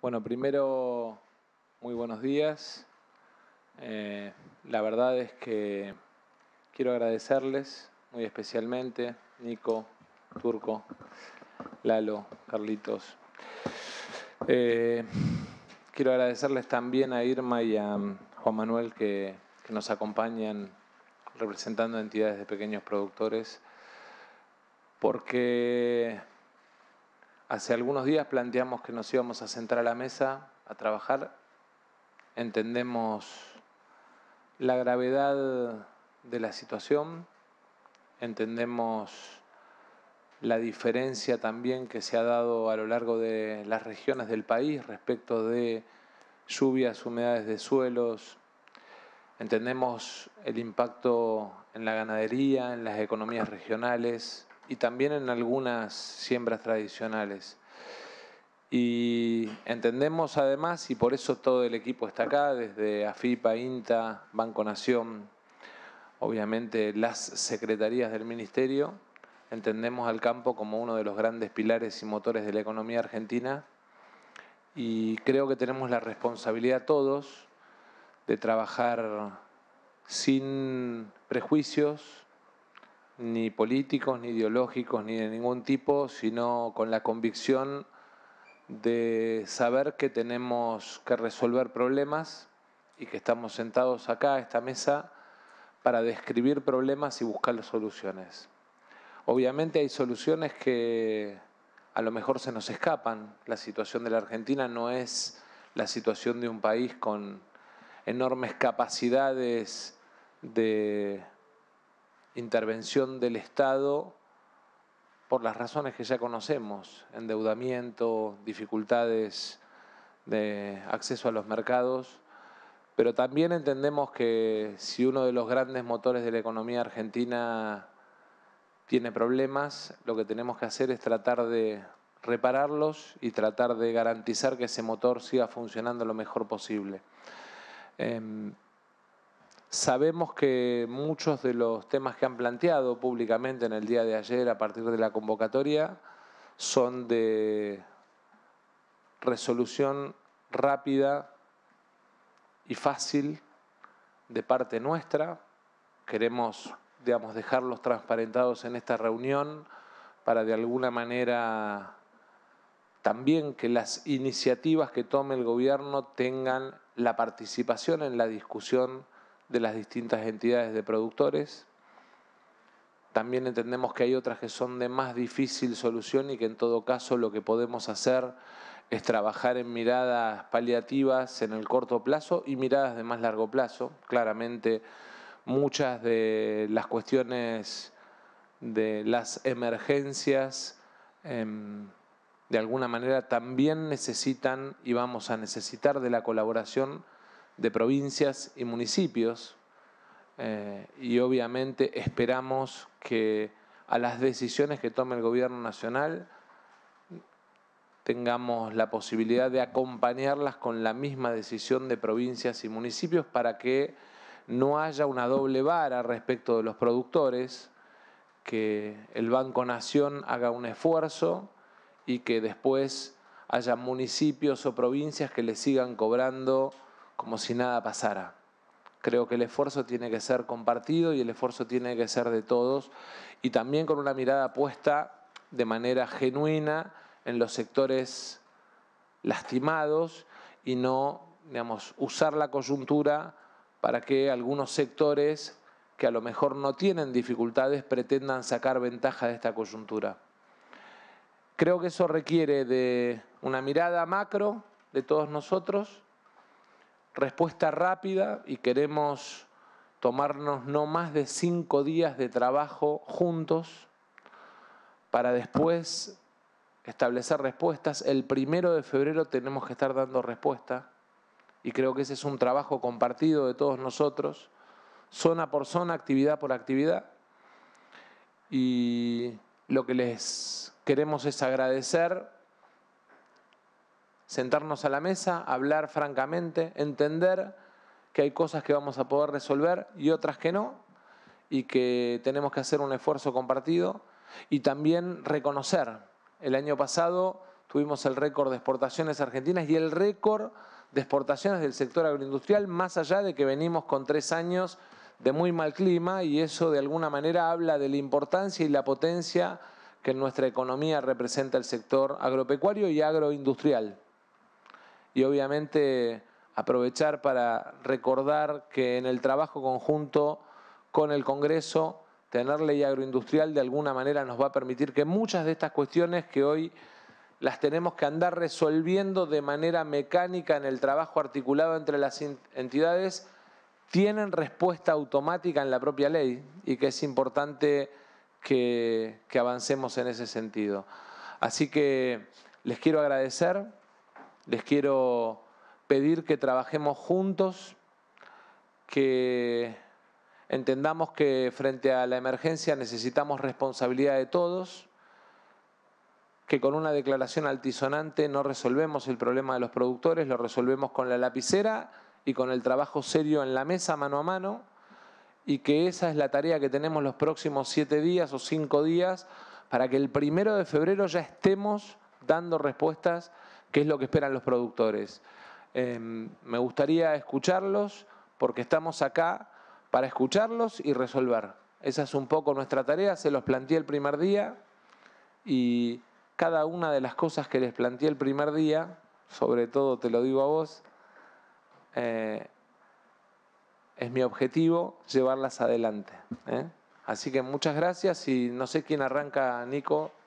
Bueno, primero, muy buenos días. Eh, la verdad es que quiero agradecerles muy especialmente, Nico, Turco, Lalo, Carlitos. Eh, quiero agradecerles también a Irma y a mm, Juan Manuel que, que nos acompañan representando entidades de pequeños productores, porque Hace algunos días planteamos que nos íbamos a sentar a la mesa a trabajar. Entendemos la gravedad de la situación, entendemos la diferencia también que se ha dado a lo largo de las regiones del país respecto de lluvias, humedades de suelos. Entendemos el impacto en la ganadería, en las economías regionales, y también en algunas siembras tradicionales. Y entendemos además, y por eso todo el equipo está acá, desde AFIPA, INTA, Banco Nación, obviamente las secretarías del Ministerio, entendemos al campo como uno de los grandes pilares y motores de la economía argentina. Y creo que tenemos la responsabilidad todos de trabajar sin prejuicios, ni políticos, ni ideológicos, ni de ningún tipo, sino con la convicción de saber que tenemos que resolver problemas y que estamos sentados acá a esta mesa para describir problemas y buscar soluciones. Obviamente hay soluciones que a lo mejor se nos escapan. La situación de la Argentina no es la situación de un país con enormes capacidades de intervención del Estado por las razones que ya conocemos, endeudamiento, dificultades de acceso a los mercados, pero también entendemos que si uno de los grandes motores de la economía argentina tiene problemas, lo que tenemos que hacer es tratar de repararlos y tratar de garantizar que ese motor siga funcionando lo mejor posible. Em, Sabemos que muchos de los temas que han planteado públicamente en el día de ayer a partir de la convocatoria son de resolución rápida y fácil de parte nuestra. Queremos, digamos, dejarlos transparentados en esta reunión para de alguna manera también que las iniciativas que tome el gobierno tengan la participación en la discusión de las distintas entidades de productores. También entendemos que hay otras que son de más difícil solución y que en todo caso lo que podemos hacer es trabajar en miradas paliativas en el corto plazo y miradas de más largo plazo. Claramente muchas de las cuestiones de las emergencias em, de alguna manera también necesitan y vamos a necesitar de la colaboración de provincias y municipios eh, y obviamente esperamos que a las decisiones que tome el gobierno nacional tengamos la posibilidad de acompañarlas con la misma decisión de provincias y municipios para que no haya una doble vara respecto de los productores, que el Banco Nación haga un esfuerzo y que después haya municipios o provincias que le sigan cobrando como si nada pasara. Creo que el esfuerzo tiene que ser compartido y el esfuerzo tiene que ser de todos y también con una mirada puesta de manera genuina en los sectores lastimados y no, digamos, usar la coyuntura para que algunos sectores que a lo mejor no tienen dificultades pretendan sacar ventaja de esta coyuntura. Creo que eso requiere de una mirada macro de todos nosotros, respuesta rápida y queremos tomarnos no más de cinco días de trabajo juntos para después establecer respuestas. El primero de febrero tenemos que estar dando respuesta y creo que ese es un trabajo compartido de todos nosotros, zona por zona, actividad por actividad. Y lo que les queremos es agradecer sentarnos a la mesa, hablar francamente, entender que hay cosas que vamos a poder resolver y otras que no, y que tenemos que hacer un esfuerzo compartido, y también reconocer. El año pasado tuvimos el récord de exportaciones argentinas y el récord de exportaciones del sector agroindustrial, más allá de que venimos con tres años de muy mal clima y eso de alguna manera habla de la importancia y la potencia que nuestra economía representa el sector agropecuario y agroindustrial y obviamente aprovechar para recordar que en el trabajo conjunto con el Congreso, tener ley agroindustrial de alguna manera nos va a permitir que muchas de estas cuestiones que hoy las tenemos que andar resolviendo de manera mecánica en el trabajo articulado entre las entidades, tienen respuesta automática en la propia ley y que es importante que, avancemos en ese sentido. Así que les quiero agradecer les quiero pedir que trabajemos juntos, que entendamos que frente a la emergencia necesitamos responsabilidad de todos, que con una declaración altisonante no resolvemos el problema de los productores, lo resolvemos con la lapicera y con el trabajo serio en la mesa mano a mano, y que esa es la tarea que tenemos los próximos siete días o cinco días para que el primero de febrero ya estemos dando respuestas qué es lo que esperan los productores. Em, me gustaría escucharlos porque estamos acá para escucharlos y resolver. Esa es un poco nuestra tarea, se los planteé el primer día y cada una de las cosas que les planteé el primer día, sobre todo te lo digo a vos, eh, es mi objetivo llevarlas adelante. ¿eh? Así que muchas gracias y no sé quién arranca, Nico.